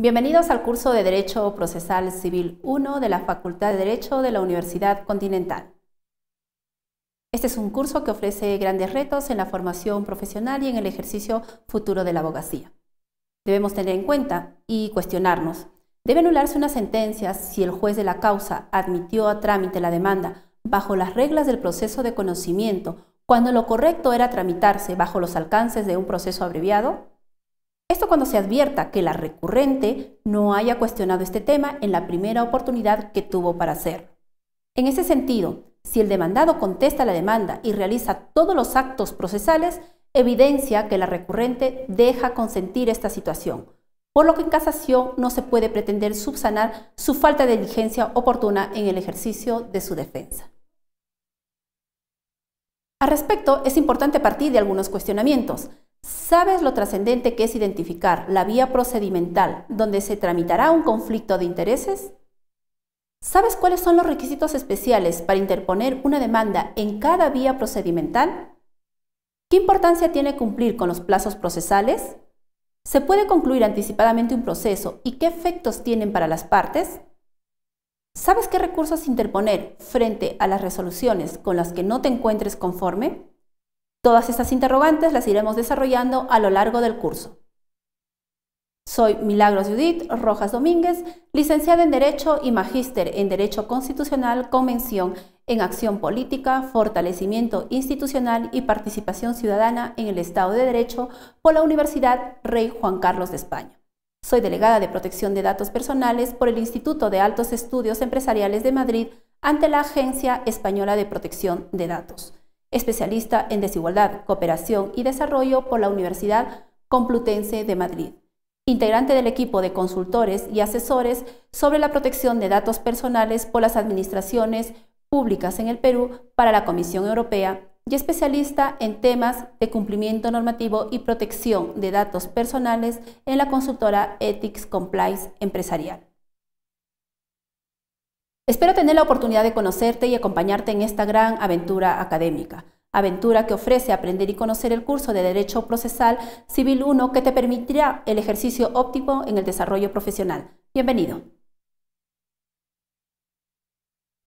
Bienvenidos al curso de Derecho Procesal Civil 1 de la Facultad de Derecho de la Universidad Continental. Este es un curso que ofrece grandes retos en la formación profesional y en el ejercicio futuro de la abogacía. Debemos tener en cuenta y cuestionarnos, ¿debe anularse una sentencia si el juez de la causa admitió a trámite la demanda bajo las reglas del proceso de conocimiento cuando lo correcto era tramitarse bajo los alcances de un proceso abreviado? cuando se advierta que la recurrente no haya cuestionado este tema en la primera oportunidad que tuvo para hacerlo. En ese sentido, si el demandado contesta la demanda y realiza todos los actos procesales, evidencia que la recurrente deja consentir esta situación, por lo que en casación no se puede pretender subsanar su falta de diligencia oportuna en el ejercicio de su defensa. Al respecto, es importante partir de algunos cuestionamientos. Sabes lo trascendente que es identificar la vía procedimental donde se tramitará un conflicto de intereses? ¿Sabes cuáles son los requisitos especiales para interponer una demanda en cada vía procedimental? ¿Qué importancia tiene cumplir con los plazos procesales? ¿Se puede concluir anticipadamente un proceso y qué efectos tienen para las partes? ¿Sabes qué recursos interponer frente a las resoluciones con las que no te encuentres conforme? Todas estas interrogantes las iremos desarrollando a lo largo del curso. Soy Milagros Judith Rojas Domínguez, licenciada en Derecho y magíster en Derecho Constitucional con mención en Acción Política, Fortalecimiento Institucional y Participación Ciudadana en el Estado de Derecho por la Universidad Rey Juan Carlos de España. Soy delegada de Protección de Datos Personales por el Instituto de Altos Estudios Empresariales de Madrid ante la Agencia Española de Protección de Datos especialista en desigualdad, cooperación y desarrollo por la Universidad Complutense de Madrid, integrante del equipo de consultores y asesores sobre la protección de datos personales por las administraciones públicas en el Perú para la Comisión Europea y especialista en temas de cumplimiento normativo y protección de datos personales en la consultora Ethics Compliance Empresarial. Espero tener la oportunidad de conocerte y acompañarte en esta gran aventura académica. Aventura que ofrece aprender y conocer el curso de Derecho Procesal Civil 1 que te permitirá el ejercicio óptimo en el desarrollo profesional. Bienvenido.